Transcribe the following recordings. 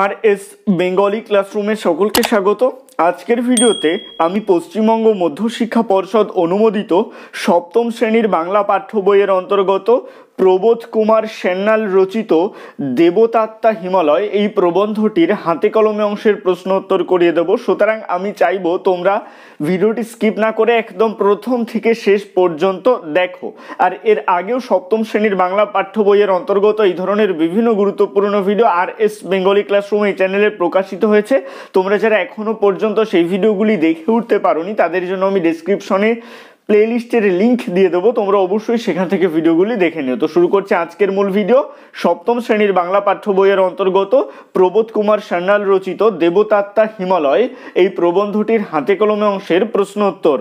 আর S Bengali ক্লাসরুমে সকলকে স্বাগত আজকের ভিডিওতে আমি পশ্চিমবঙ্গ মধ্যশিক্ষা পর্ষদ অনুমোদিত সপ্তম শ্রেণীর বাংলা পাঠ্য বইয়ের অন্তর্গত প্রবোধ কুমার সেন্নাল রচিত দেবতাত্মা হিমালয় এই প্রবন্ধটির হাতে কলমে অংশের প্রশ্ন উত্তর করিয়ে দেব সুতরাং আমি চাইব তোমরা ভিডিওটি স্কিপ না করে একদম প্রথম থেকে শেষ পর্যন্ত দেখো আর এর আগেও সপ্তম শ্রেণীর বাংলা পাঠ্য বইয়ের অন্তর্গত এই ধরনের বিভিন্ন গুরুত্বপূর্ণ video R S Bengali classroom এই চ্যানেলে প্রকাশিত হয়েছে তোমরা যারা এখনও পর্যন্ত পর্যন্ত সেই ভিডিওগুলি দেখে উঠতে পারোনি তাদের জন্য আমি ডিসক্রিপশনে প্লেলিস্টের লিঙ্ক দিয়ে দেবো তোমরা অবশ্যই সেখান থেকে ভিডিওগুলি দেখে নিও তো শুরু করছে আজকের মূল ভিডিও সপ্তম শ্রেণীর বাংলা পাঠ্য বইয়ের অন্তর্গত প্রবোধ কুমার সান্যাল রচিত দেবতাত্মা হিমালয় এই প্রবন্ধটির হাতে কলমে অংশের প্রশ্নোত্তর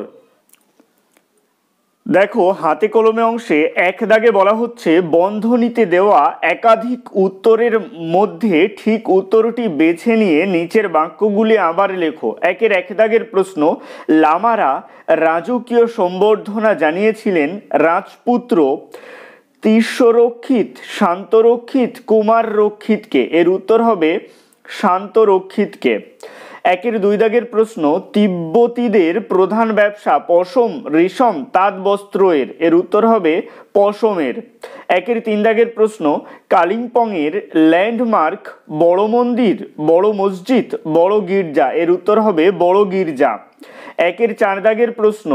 দেখো হাতে কলমে অংশে এক দাগে বলা হচ্ছে বন্ধনীতে দেওয়া একাধিক উত্তরের মধ্যে ঠিক উত্তরটি বেছে নিয়ে নিচের বাক্যগুলি আবার লেখো একের এক দাগের প্রশ্ন লামারা রাজকীয় সম্বর্ধনা জানিয়েছিলেন রাজপুত্র তীর্ষরক্ষিত শান্তরক্ষিত কুমার রক্ষিতকে এর উত্তর হবে শান্তরক্ষিতকে একের দুই দাগের প্রশ্ন তিব্বতীদের প্রধান ব্যবসা পশম রেশম তাঁত বস্ত্র এর উত্তর হবে পশমের একের তিন দাগের প্রশ্ন কালিম্পংয়ের ল্যান্ডমার্ক বড় মন্দির বড় মসজিদ বড় গির্জা এর উত্তর হবে বড় গির্জা একের চার দাগের প্রশ্ন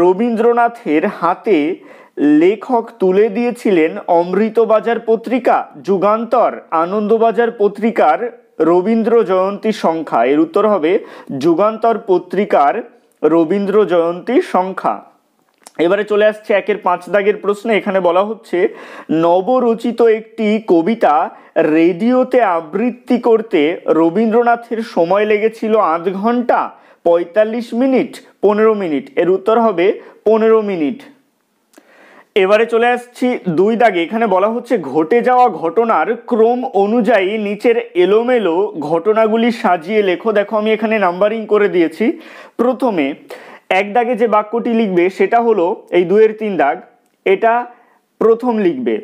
রবীন্দ্রনাথের হাতে লেখক তুলে দিয়েছিলেন অমৃতবাজার পত্রিকা যুগান্তর আনন্দবাজার পত্রিকার রবীন্দ্র জয়ন্তী সংখ্যা এর উত্তর হবে যুগান্তর পত্রিকার রবীন্দ্র জয়ন্তী সংখ্যা এবারে চলে আসছে একের পাঁচ দাগের প্রশ্নে এখানে বলা হচ্ছে নবরচিত একটি কবিতা রেডিওতে আবৃত্তি করতে রবীন্দ্রনাথের সময় লেগেছিল আধ ঘন্টা পঁয়তাল্লিশ মিনিট পনেরো মিনিট এর উত্তর হবে পনেরো মিনিট এবারে চলে আসছি দুই দাগে এখানে বলা হচ্ছে ঘটে যাওয়া ঘটনার ক্রম অনুযায়ী নিচের এলোমেলো ঘটনাগুলি সাজিয়ে লেখো দেখো আমি এখানে নাম্বারিং করে দিয়েছি প্রথমে এক দাগে যে বাক্যটি লিখবে সেটা হলো এই দুয়ের তিন দাগ এটা প্রথম লিখবে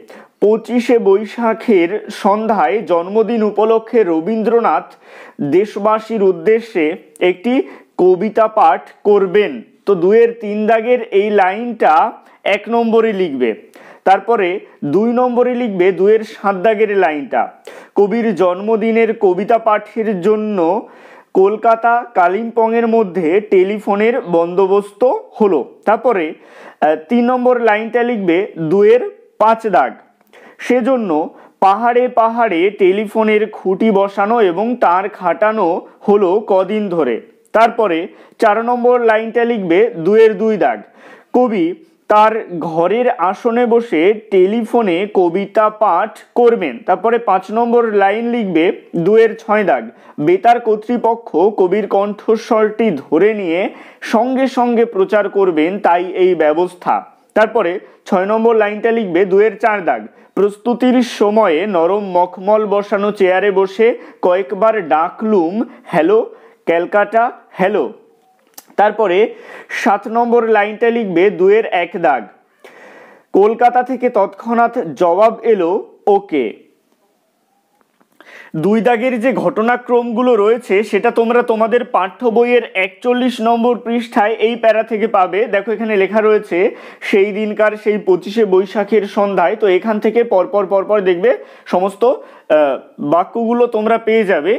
পঁচিশে বৈশাখের সন্ধ্যায় জন্মদিন উপলক্ষে রবীন্দ্রনাথ দেশবাসীর উদ্দেশ্যে একটি কবিতা পাঠ করবেন তো দুয়ের তিন দাগের এই লাইনটা এক নম্বরে লিখবে তারপরে দুই নম্বরে লিখবে দুয়ের সাত দাগের লাইনটা কবির জন্মদিনের কবিতা পাঠের জন্য কলকাতা কালিম্পংয়ের মধ্যে টেলিফোনের বন্দোবস্ত হলো তারপরে তিন নম্বর লাইনটা লিখবে দুয়ের পাঁচ দাগ সেজন্য পাহাড়ে পাহাড়ে টেলিফোনের খুঁটি বসানো এবং তার খাটানো হলো কদিন ধরে তারপরে চার নম্বর লাইনটা লিখবে দুয়ের দুই দাগ কবি তার ঘরের আসনে বসে টেলিফোনে কবিতা পাঠ করবেন তারপরে পাঁচ নম্বর লাইন লিখবে দুয়ের ছয় দাগ বেতার কর্তৃপক্ষ কবির কণ্ঠস্বরটি ধরে নিয়ে সঙ্গে সঙ্গে প্রচার করবেন তাই এই ব্যবস্থা তারপরে ছয় নম্বর লাইনটা লিখবে দুয়ের চার দাগ প্রস্তুতির সময়ে নরম মখমল বসানো চেয়ারে বসে কয়েকবার ডাকলুম হ্যালো ক্যালকাটা হ্যালো তারপরে সাত নম্বর লাইনটা লিখবে দুয়ের এক দাগ কলকাতা থেকে তৎক্ষণাৎ জবাব এলো ওকে দুই দাগের যে ঘটনাক্রমগুলো রয়েছে সেটা তোমরা তোমাদের পাঠ্য বইয়ের একচল্লিশ নম্বর পৃষ্ঠায় এই প্যারা থেকে পাবে দেখো এখানে লেখা রয়েছে সেই দিনকার সেই পঁচিশে বৈশাখের সন্ধ্যায় তো এখান থেকে পরপর পরপর দেখবে সমস্ত বাক্যগুলো তোমরা পেয়ে যাবে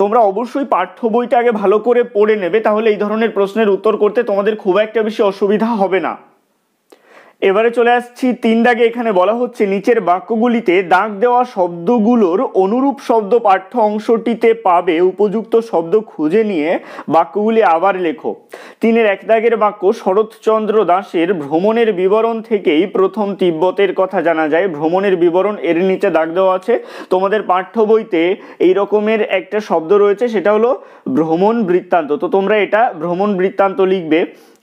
তোমরা অবশ্যই পাঠ্য বইটা আগে ভালো করে পড়ে নেবে তাহলে এই ধরনের প্রশ্নের উত্তর করতে তোমাদের খুব একটা বেশি অসুবিধা হবে না এবারে চলে আসছি তিন দাগে এখানে বলা হচ্ছে নিচের বাক্যগুলিতে দাগ দেওয়া শব্দগুলোর অনুরূপ শব্দ পাঠ্য অংশটিতে পাবে উপযুক্ত শব্দ খুঁজে নিয়ে বাক্যগুলি আবার লেখো তিনের এক দাগের বাক্য শরৎচন্দ্র দাসের ভ্রমণের বিবরণ থেকেই প্রথম তিব্বতের কথা জানা যায় ভ্রমণের বিবরণ এর নিচে দাগ দেওয়া আছে তোমাদের পাঠ্য বইতে এই রকমের একটা শব্দ রয়েছে সেটা হলো ভ্রমণ বৃত্তান্ত তো তোমরা এটা ভ্রমণ বৃত্তান্ত লিখবে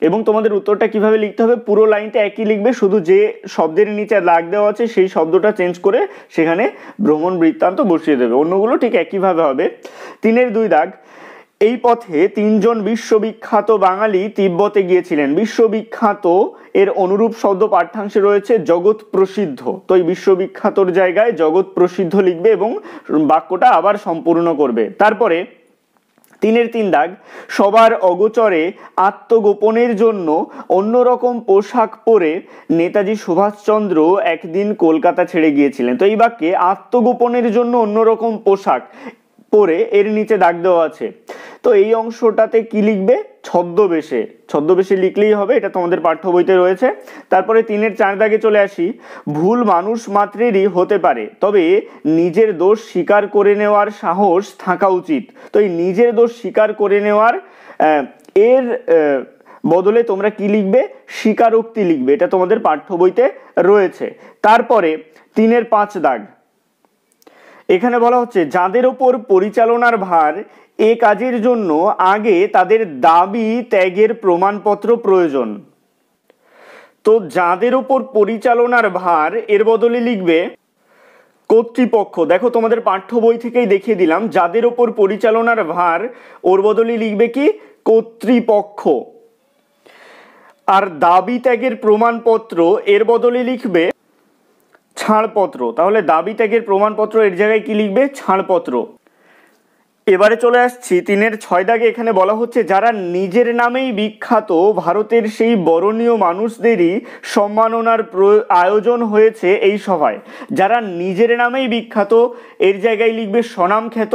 এবং তোমাদের উত্তরটা কিভাবে লিখতে হবে পুরো লাইনটা একই লিখবে লিখবে শুধু যে শব্দের নিচে লাগ দেওয়া আছে সেই শব্দটা চেঞ্জ করে সেখানে ভ্রমণ বৃত্তান্ত বসিয়ে দেবে অন্যগুলো ঠিক একইভাবে হবে তিনের দুই দাগ এই পথে তিনজন বিশ্ববিখ্যাত বাঙালি তিব্বতে গিয়েছিলেন বিশ্ববিখ্যাত এর অনুরূপ শব্দ পাঠ্যাংশে রয়েছে জগৎ প্রসিদ্ধ তো এই বিশ্ববিখ্যাতর জায়গায় জগৎ প্রসিদ্ধ লিখবে এবং বাক্যটা আবার সম্পূর্ণ করবে তারপরে তিনের তিন দাগ সবার অগোচরে আত্মগোপনের জন্য অন্যরকম পোশাক পরে নেতাজি সুভাষচন্দ্র একদিন কলকাতা ছেড়ে গিয়েছিলেন তো এই বাক্যে আত্মগোপনের জন্য অন্যরকম পোশাক পরে এর নিচে দাগ দেওয়া আছে তো এই অংশটাতে কি লিখবে ছদ্মবেশে ছদ্মবেশে লিখলেই হবে এটা তোমাদের পাঠ্য বইতে রয়েছে তারপরে তিনের চার দাগে চলে আসি ভুল মানুষ মাত্রেরই হতে পারে তবে নিজের দোষ স্বীকার করে নেওয়ার সাহস থাকা উচিত তো এই নিজের দোষ স্বীকার করে নেওয়ার এর বদলে তোমরা কি লিখবে স্বীকারোক্তি লিখবে এটা তোমাদের পাঠ্য বইতে রয়েছে তারপরে তিনের পাঁচ দাগ এখানে বলা হচ্ছে যাদের ওপর পরিচালনার ভার এ কাজের জন্য আগে তাদের দাবি ত্যাগের প্রমাণপত্র প্রয়োজন তো যাদের ওপর পরিচালনার ভার এর বদলে লিখবে কর্তৃপক্ষ দেখো তোমাদের পাঠ্য বই থেকেই দেখিয়ে দিলাম যাদের ওপর পরিচালনার ভার ওর বদলে লিখবে কি কর্তৃপক্ষ আর দাবি ত্যাগের প্রমাণপত্র এর বদলে লিখবে ছাড়পত্র তাহলে দাবি ত্যাগের প্রমাণপত্র এর জায়গায় কি লিখবে ছাড়পত্র এবারে চলে আসছি তিনের ছয় দাগে এখানে বলা হচ্ছে যারা নিজের নামেই বিখ্যাত ভারতের সেই বরণীয় মানুষদেরই সম্মাননার আয়োজন হয়েছে এই সভায় যারা নিজের নামেই বিখ্যাত এর জায়গায় লিখবে স্বনাম খ্যাত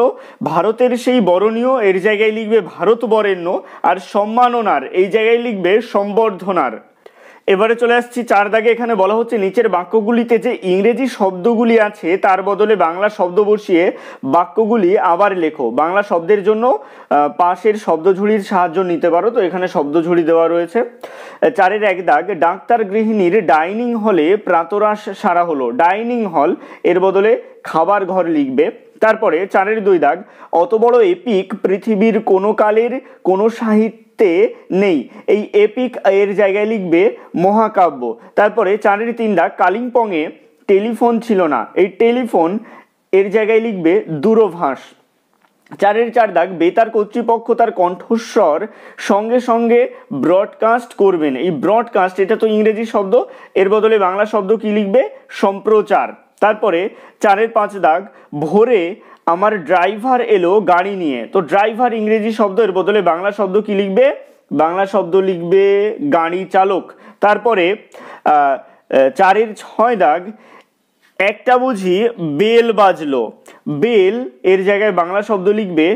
ভারতের সেই বরণীয় এর জায়গায় লিখবে ভারত বরেণ্য আর সম্মাননার এই জায়গায় লিখবে সম্বর্ধনার এবারে চলে আসছি চার দাগে এখানে বলা হচ্ছে নিচের বাক্যগুলিতে যে ইংরেজি শব্দগুলি আছে তার বদলে বাংলা শব্দ বসিয়ে বাক্যগুলি আবার লেখো বাংলা শব্দের জন্য পাশের শব্দঝুড়ির সাহায্য নিতে পারো তো এখানে শব্দঝুড়ি দেওয়া রয়েছে চারের এক দাগ ডাক্তার গৃহিণীর ডাইনিং হলে প্রাতরাস সারা হলো ডাইনিং হল এর বদলে খাবার ঘর লিখবে তারপরে চারের দুই দাগ অত বড় এপিক পৃথিবীর কোনো কালের কোনো সাহিত্য সাহিত্যে নেই এই এপিক এর জায়গায় লিখবে মহাকাব্য তারপরে চারের তিন দাগ কালিম্পংয়ে টেলিফোন ছিল না এই টেলিফোন এর জায়গায় লিখবে দূরভাষ চারের চার দাগ বেতার কর্তৃপক্ষ তার কণ্ঠস্বর সঙ্গে সঙ্গে ব্রডকাস্ট করবেন এই ব্রডকাস্ট এটা তো ইংরেজি শব্দ এর বদলে বাংলা শব্দ কি লিখবে সম্প্রচার তারপরে চারের পাঁচ দাগ ভোরে আমার ড্রাইভার এলো গাড়ি নিয়ে তো ড্রাইভার ইংরেজি শব্দ এর বদলে বাংলা শব্দ কি লিখবে বাংলা শব্দ লিখবে গাড়ি চালক তারপরে চারের ছয় দাগ একটা বুঝি বেল বাজলো বেল এর জায়গায় বাংলা শব্দ লিখবে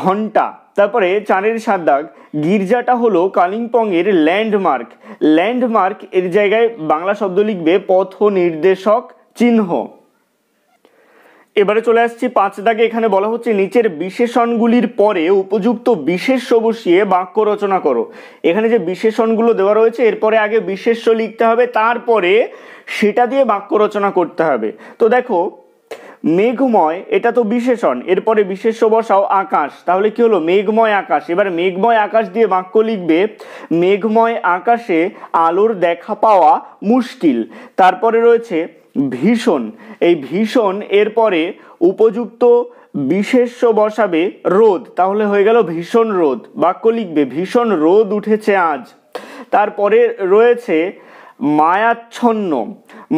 ঘন্টা তারপরে চারের সাত দাগ গির্জাটা হলো কালিম্পংয়ের ল্যান্ডমার্ক ল্যান্ডমার্ক এর জায়গায় বাংলা শব্দ লিখবে পথ নির্দেশক চিহ্ন এবারে চলে আসছি পাঁচ দাগে এখানে বলা হচ্ছে নিচের বিশেষণগুলির পরে উপযুক্ত বিশেষ্য বসিয়ে বাক্য রচনা করো এখানে যে বিশেষণগুলো দেওয়া রয়েছে এরপরে আগে বিশেষ্য লিখতে হবে তারপরে সেটা দিয়ে বাক্য রচনা করতে হবে তো দেখো মেঘময় এটা তো বিশেষণ এরপরে বিশেষ্য বসাও আকাশ তাহলে কি হলো মেঘময় আকাশ এবার মেঘময় আকাশ দিয়ে বাক্য লিখবে মেঘময় আকাশে আলোর দেখা পাওয়া মুশকিল তারপরে রয়েছে ভীষণ এই ভীষণ এরপরে উপযুক্ত বিশেষ্য বসাবে রোদ তাহলে হয়ে গেল ভীষণ রোদ বাক্য লিখবে ভীষণ রোদ উঠেছে আজ তারপরে রয়েছে মায়াচ্ছন্ন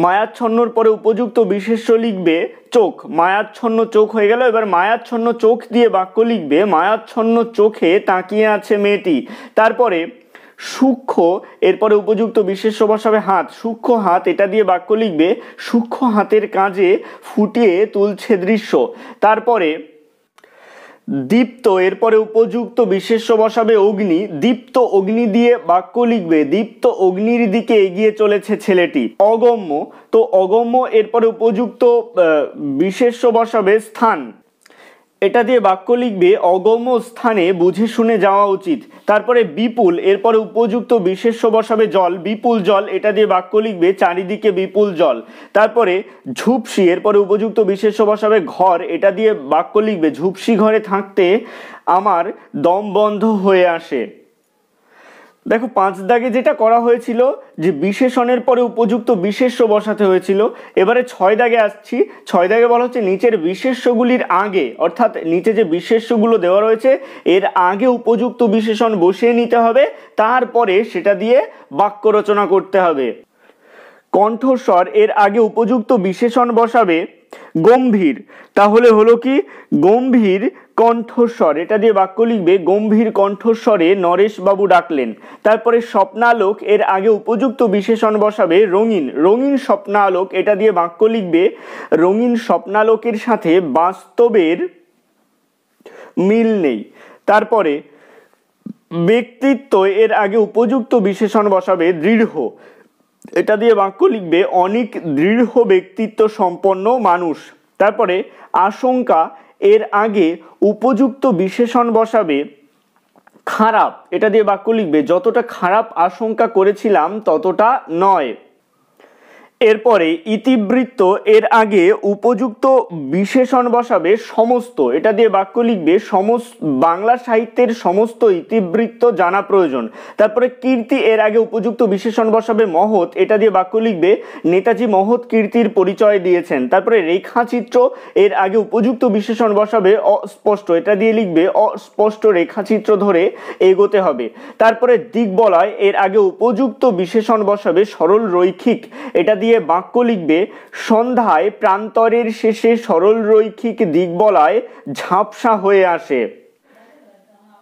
মায়াচ্ছন্নর পরে উপযুক্ত বিশেষ্য লিখবে চোখ মায়াচ্ছন্ন চোখ হয়ে গেল এবার মায়াচ্ছন্ন চোখ দিয়ে বাক্য লিখবে মায়াচ্ছন্ন চোখে তাকিয়ে আছে মেয়েটি তারপরে সূক্ষ্ম এরপরে উপযুক্ত বিশেষ সমাস হবে হাত সূক্ষ্ম হাত এটা দিয়ে বাক্য লিখবে সূক্ষ্ম হাতের কাজে ফুটিয়ে তুলছে দৃশ্য তারপরে দীপ্ত এরপরে উপযুক্ত বিশেষ বসাবে অগ্নি দীপ্ত অগ্নি দিয়ে বাক্য লিখবে দীপ্ত অগ্নির দিকে এগিয়ে চলেছে ছেলেটি অগম্য তো অগম্য এরপরে উপযুক্ত বিশেষ বসাবে স্থান এটা দিয়ে বাক্য লিখবে অগম্য স্থানে বুঝে শুনে যাওয়া উচিত তারপরে বিপুল এরপরে উপযুক্ত বিশেষ বসাবে জল বিপুল জল এটা দিয়ে বাক্য লিখবে চারিদিকে বিপুল জল তারপরে ঝুপসি এরপরে উপযুক্ত বিশেষ বসাবে ঘর এটা দিয়ে বাক্য লিখবে ঝুপসি ঘরে থাকতে আমার দম বন্ধ হয়ে আসে দেখো পাঁচ দাগে যেটা করা হয়েছিল যে বিশেষণের পরে উপযুক্ত বিশেষ্য বসাতে হয়েছিল এবারে ছয় দাগে আসছি ছয় দাগে বলা হচ্ছে নিচের বিশেষ্যগুলির আগে অর্থাৎ নিচে যে বিশেষ্যগুলো দেওয়া রয়েছে এর আগে উপযুক্ত বিশেষণ বসিয়ে নিতে হবে তারপরে সেটা দিয়ে বাক্য রচনা করতে হবে কণ্ঠস্বর এর আগে উপযুক্ত বিশেষণ বসাবে গম্ভীর তাহলে হলো কি গম্ভীর কণ্ঠস্বর এটা দিয়ে বাক্য লিখবে গম্ভীর কণ্ঠস্বরে নরেশবাবু ডাকলেন তারপরে স্বপ্নালোক এর আগে উপযুক্ত বিশেষণ বসাবে রঙিন রঙিন স্বপ্নালোক এটা দিয়ে বাক্য লিখবে রঙিন স্বপ্নালোকের সাথে বাস্তবের মিল নেই তারপরে ব্যক্তিত্ব এর আগে উপযুক্ত বিশেষণ বসাবে দৃঢ় এটা দিয়ে বাক্য লিখবে অনেক দৃঢ় ব্যক্তিত্ব সম্পন্ন মানুষ তারপরে আশঙ্কা এর আগে উপযুক্ত বিশেষণ বসাবে খারাপ এটা দিয়ে বাক্য লিখবে যতটা খারাপ আশঙ্কা করেছিলাম ততটা নয় এরপরে ইতিবৃত্ত এর আগে উপযুক্ত বিশেষণ বসাবে সমস্ত এটা দিয়ে বাক্য লিখবে সমস্ত বাংলা সাহিত্যের সমস্ত ইতিবৃত্ত জানা প্রয়োজন তারপরে কীর্তি এর আগে উপযুক্ত বিশেষণ বসাবে মহৎ এটা দিয়ে বাক্য লিখবে নেতাজি মহৎ কীর্তির পরিচয় দিয়েছেন তারপরে রেখাচিত্র এর আগে উপযুক্ত বিশেষণ বসাবে অস্পষ্ট এটা দিয়ে লিখবে অস্পষ্ট রেখাচিত্র ধরে এগোতে হবে তারপরে দিক বলায় এর আগে উপযুক্ত বিশেষণ বসাবে সরল রৈখিক এটা দিয়ে দিয়ে বাক্য লিখবে সন্ধ্যায় প্রান্তরের শেষে সরল রৈখিক দিক বলায় ঝাপসা হয়ে আসে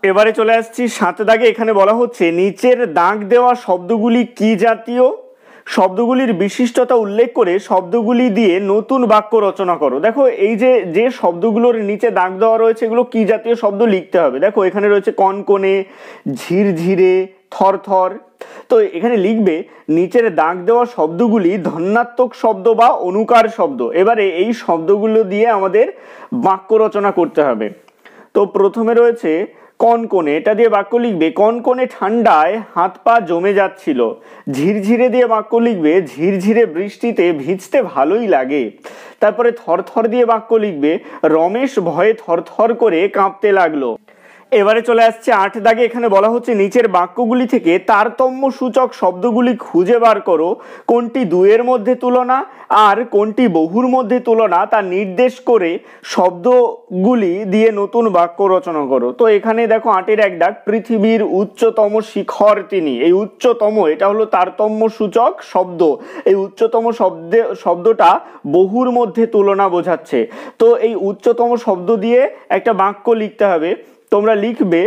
এবারে চলে আসছি সাত দাগে এখানে বলা হচ্ছে নিচের দাগ দেওয়া শব্দগুলি কি জাতীয় শব্দগুলির বিশিষ্টতা উল্লেখ করে শব্দগুলি দিয়ে নতুন বাক্য রচনা করো দেখো এই যে যে শব্দগুলোর নিচে দাগ দেওয়া রয়েছে এগুলো কি জাতীয় শব্দ লিখতে হবে দেখো এখানে রয়েছে কনকনে ঝিরঝিরে থর থর তো এখানে লিখবে নিচের দাগ দেওয়া শব্দগুলি ধন্যাত্মক শব্দ বা অনুকার শব্দ এবারে এই শব্দগুলো দিয়ে আমাদের বাক্য রচনা করতে হবে তো প্রথমে রয়েছে কনকনে এটা দিয়ে বাক্য লিখবে কনকনে ঠান্ডায় হাত পা জমে যাচ্ছিল ঝিরঝিরে দিয়ে বাক্য লিখবে ঝিরঝিরে বৃষ্টিতে ভিজতে ভালোই লাগে তারপরে থরথর দিয়ে বাক্য লিখবে রমেশ ভয়ে থরথর করে কাঁপতে লাগলো এবারে চলে আসছে আট দাগে এখানে বলা হচ্ছে নিচের বাক্যগুলি থেকে তারতম্য সূচক শব্দগুলি খুঁজে বার করো কোনটি দুয়ের মধ্যে তুলনা আর কোনটি বহুর মধ্যে তুলনা তা নির্দেশ করে শব্দগুলি দিয়ে নতুন বাক্য রচনা করো তো এখানে দেখো আটের এক দাগ পৃথিবীর উচ্চতম শিখর তিনি এই উচ্চতম এটা হলো তারতম্য সূচক শব্দ এই উচ্চতম শব্দে শব্দটা বহুর মধ্যে তুলনা বোঝাচ্ছে তো এই উচ্চতম শব্দ দিয়ে একটা বাক্য লিখতে হবে তোমরা লিখবে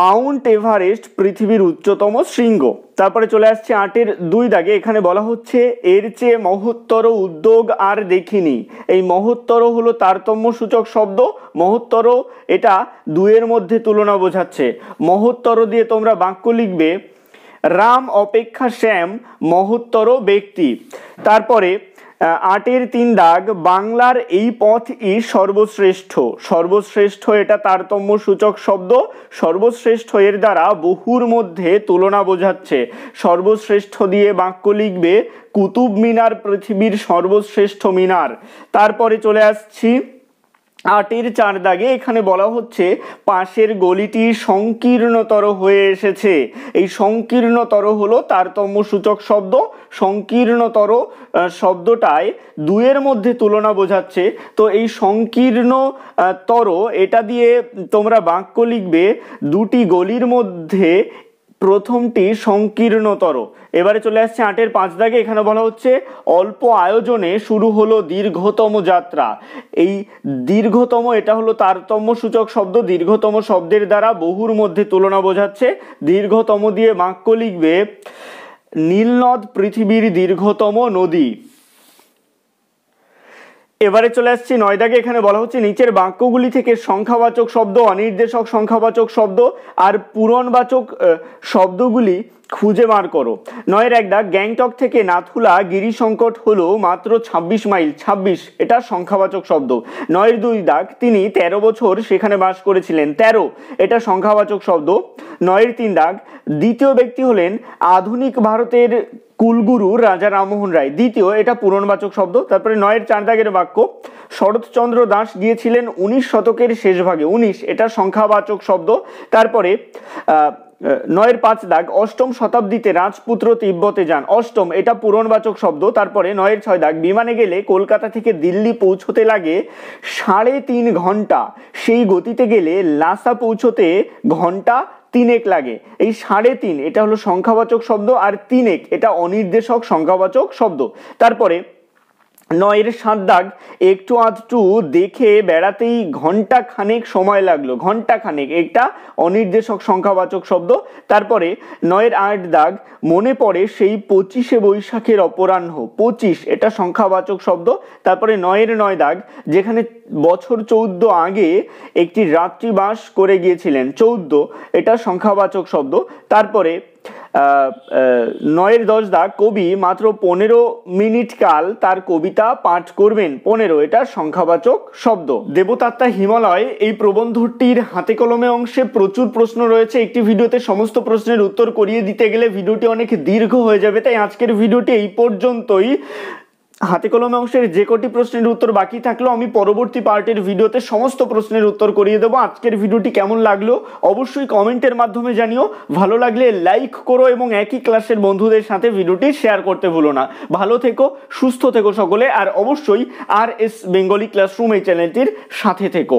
মাউন্ট এভারেস্ট পৃথিবীর উচ্চতম শৃঙ্গ তারপরে চলে আসছে আটের দুই দাগে এখানে বলা হচ্ছে এর চেয়ে মহত্তর উদ্যোগ আর দেখিনি এই মহত্তর হলো তারতম্য সূচক শব্দ মহত্তর এটা দুয়ের মধ্যে তুলনা বোঝাচ্ছে মহত্তর দিয়ে তোমরা বাক্য লিখবে রাম অপেক্ষা শ্যাম মহত্তর ব্যক্তি তারপরে আটের তিন দাগ বাংলার এই পথ ই সর্বশ্রেষ্ঠ সর্বশ্রেষ্ঠ এটা তারতম্য সূচক শব্দ সর্বশ্রেষ্ঠ এর দ্বারা বহুর মধ্যে তুলনা বোঝাচ্ছে সর্বশ্রেষ্ঠ দিয়ে বাক্য লিখবে কুতুব মিনার পৃথিবীর সর্বশ্রেষ্ঠ মিনার তারপরে চলে আসছি আটের চার দাগে এখানে বলা হচ্ছে পাশের গলিটি সংকীর্ণতর হয়ে এসেছে এই সংকীর্ণতর হলো তারতম্য সূচক শব্দ সংকীর্ণতর শব্দটায় দুয়ের মধ্যে তুলনা বোঝাচ্ছে তো এই সংকীর্ণ তর এটা দিয়ে তোমরা বাক্য লিখবে দুটি গলির মধ্যে প্রথমটি সংকীর্ণতর এবারে চলে আসছে আটের পাঁচ দাগে এখানে বলা হচ্ছে অল্প আয়োজনে শুরু হলো দীর্ঘতম যাত্রা এই দীর্ঘতম এটা হলো তারতম্য সূচক শব্দ দীর্ঘতম শব্দের দ্বারা বহুর মধ্যে তুলনা বোঝাচ্ছে দীর্ঘতম দিয়ে বাক্য লিখবে নীলনদ পৃথিবীর দীর্ঘতম নদী এবারে চলে আসছি নয়দাকে এখানে বলা হচ্ছে নিচের বাক্যগুলি থেকে সংখ্যাবাচক শব্দ অনির্দেশক সংখ্যাবাচক শব্দ আর পূরণবাচক শব্দগুলি খুঁজে বার করো নয়ের একটা গ্যাংটক থেকে নাথুলা গিরি সংকট হলো মাত্র ২৬ মাইল ২৬ এটা সংখ্যাবাচক শব্দ নয়ের দুই দাগ তিনি ১৩ বছর সেখানে বাস করেছিলেন ১৩ এটা সংখ্যাবাচক শব্দ নয়ের তিন দাগ দ্বিতীয় ব্যক্তি হলেন আধুনিক ভারতের কুলগুরু রাজা রামমোহন রায় দ্বিতীয় এটা পুরনবাচক শব্দ তারপরে নয়ের চার দাগের বাক্য শরৎচন্দ্র দাস গিয়েছিলেন উনিশ শতকের শেষ ভাগে উনিশ এটা সংখ্যাবাচক শব্দ তারপরে নয়ের পাঁচ দাগ অষ্টম শতাব্দীতে রাজপুত্র তিব্বতে যান অষ্টম এটা পুরনবাচক শব্দ তারপরে নয়ের ছয় দাগ বিমানে গেলে কলকাতা থেকে দিল্লি পৌঁছতে লাগে সাড়ে তিন ঘন্টা সেই গতিতে গেলে লাসা পৌঁছতে ঘন্টা তিনেক লাগে এই সাড়ে তিন এটা হলো সংখ্যাবাচক শব্দ আর তিনেক এটা অনির্দেশক সংখ্যাবাচক শব্দ তারপরে নয়ের সাত দাগ একটু আধটু দেখে বেড়াতেই ঘন্টা খানেক সময় লাগলো ঘন্টা খানেক একটা অনির্দেশক সংখ্যাবাচক শব্দ তারপরে নয়ের আট দাগ মনে পড়ে সেই পঁচিশে বৈশাখের অপরাহ্ন পঁচিশ এটা সংখ্যাবাচক শব্দ তারপরে নয়ের নয় দাগ যেখানে বছর চৌদ্দ আগে একটি রাত্রিবাস করে গিয়েছিলেন চৌদ্দ এটা সংখ্যাবাচক শব্দ তারপরে নয়ের দশ দাগ কবি মাত্র পনেরো মিনিট কাল তার কবিতা পাঠ করবেন পনেরো এটা সংখ্যাবাচক শব্দ দেবতাত্মা হিমালয় এই প্রবন্ধটির হাতে কলমে অংশে প্রচুর প্রশ্ন রয়েছে একটি ভিডিওতে সমস্ত প্রশ্নের উত্তর করিয়ে দিতে গেলে ভিডিওটি অনেক দীর্ঘ হয়ে যাবে তাই আজকের ভিডিওটি এই পর্যন্তই হাতে কলমে অংশের যে কটি প্রশ্নের উত্তর বাকি থাকলো আমি পরবর্তী পার্টের ভিডিওতে সমস্ত প্রশ্নের উত্তর করিয়ে দেবো আজকের ভিডিওটি কেমন লাগলো অবশ্যই কমেন্টের মাধ্যমে জানিও ভালো লাগলে লাইক করো এবং একই ক্লাসের বন্ধুদের সাথে ভিডিওটি শেয়ার করতে ভুলো না ভালো থেকো সুস্থ থেকো সকলে আর অবশ্যই আর এস বেঙ্গলি ক্লাসরুম এই চ্যানেলটির সাথে থেকো